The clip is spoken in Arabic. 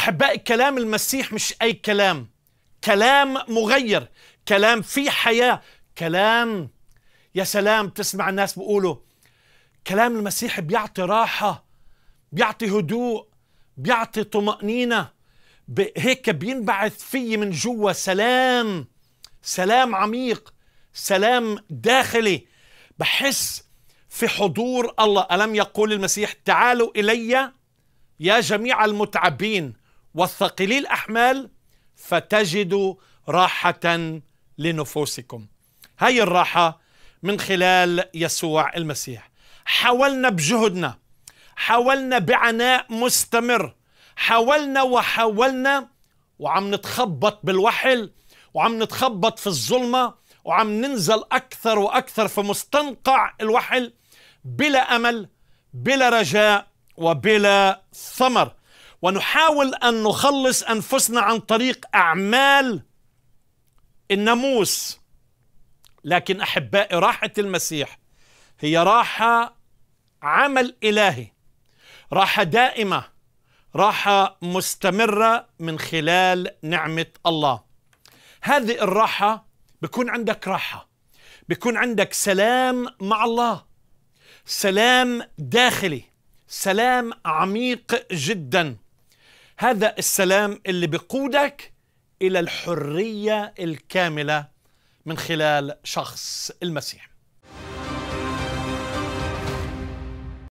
أحباء الكلام المسيح مش أي كلام كلام مغير كلام فيه حياة كلام يا سلام تسمع الناس بيقولوا كلام المسيح بيعطي راحة بيعطي هدوء بيعطي طمأنينة هيك بينبعث في من جوا سلام سلام عميق سلام داخلي بحس في حضور الله ألم يقول المسيح تعالوا إلي يا جميع المتعبين والثقلي الأحمال فتجدوا راحة لنفوسكم هاي الراحة من خلال يسوع المسيح حاولنا بجهدنا حاولنا بعناء مستمر حاولنا وحاولنا وعم نتخبط بالوحل وعم نتخبط في الظلمة وعم ننزل أكثر وأكثر في مستنقع الوحل بلا أمل بلا رجاء وبلا ثمر ونحاول أن نخلص أنفسنا عن طريق أعمال الناموس لكن أحبائي راحة المسيح هي راحة عمل إلهي راحة دائمة راحة مستمرة من خلال نعمة الله هذه الراحة بكون عندك راحة بكون عندك سلام مع الله سلام داخلي سلام عميق جداً هذا السلام اللي بقودك الى الحريه الكامله من خلال شخص المسيح